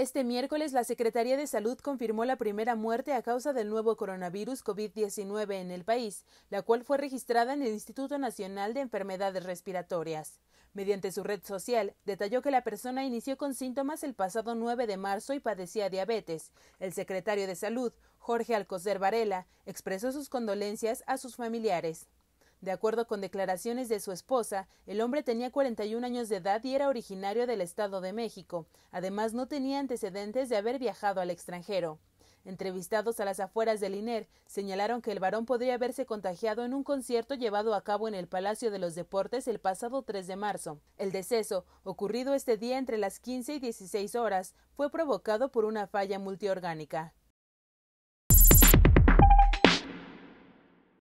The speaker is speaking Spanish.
Este miércoles, la Secretaría de Salud confirmó la primera muerte a causa del nuevo coronavirus COVID-19 en el país, la cual fue registrada en el Instituto Nacional de Enfermedades Respiratorias. Mediante su red social, detalló que la persona inició con síntomas el pasado 9 de marzo y padecía diabetes. El secretario de Salud, Jorge Alcocer Varela, expresó sus condolencias a sus familiares. De acuerdo con declaraciones de su esposa, el hombre tenía 41 años de edad y era originario del Estado de México. Además, no tenía antecedentes de haber viajado al extranjero. Entrevistados a las afueras del INER, señalaron que el varón podría haberse contagiado en un concierto llevado a cabo en el Palacio de los Deportes el pasado 3 de marzo. El deceso, ocurrido este día entre las 15 y 16 horas, fue provocado por una falla multiorgánica.